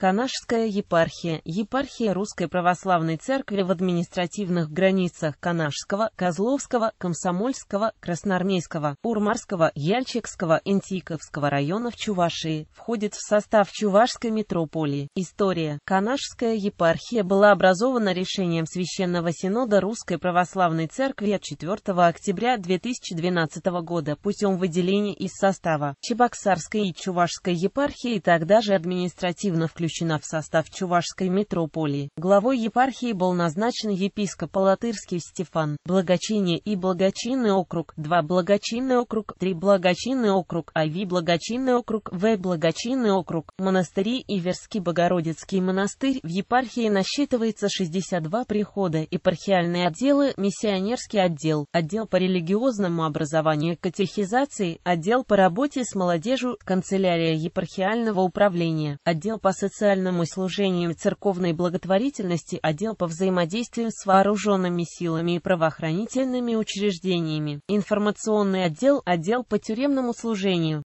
Канашская епархия – епархия Русской Православной Церкви в административных границах Канашского, Козловского, Комсомольского, Красноармейского, Урмарского, Яльчикского, Интиковского районов Чувашии, входит в состав Чувашской митрополии. История. Канашская епархия была образована решением Священного Синода Русской Православной Церкви от 4 октября 2012 года путем выделения из состава Чебоксарской и Чувашской епархии и тогда же административно включения включена в состав Чувашской митрополии. Главой епархии был назначен епископ Алатырский Стефан. Благочиние и благочинный округ, два благочинный округ, три благочинный округ, Ави благочинный округ, В благочинный округ. Монастыри Иверский Богородицкий монастырь в епархии насчитывается 62 прихода, епархиальные отделы, миссионерский отдел, отдел по религиозному образованию, катехизации, отдел по работе с молодежью, канцелярия епархиального управления, отдел по социальному социальному служению церковной благотворительности отдел по взаимодействию с вооруженными силами и правоохранительными учреждениями, информационный отдел, отдел по тюремному служению.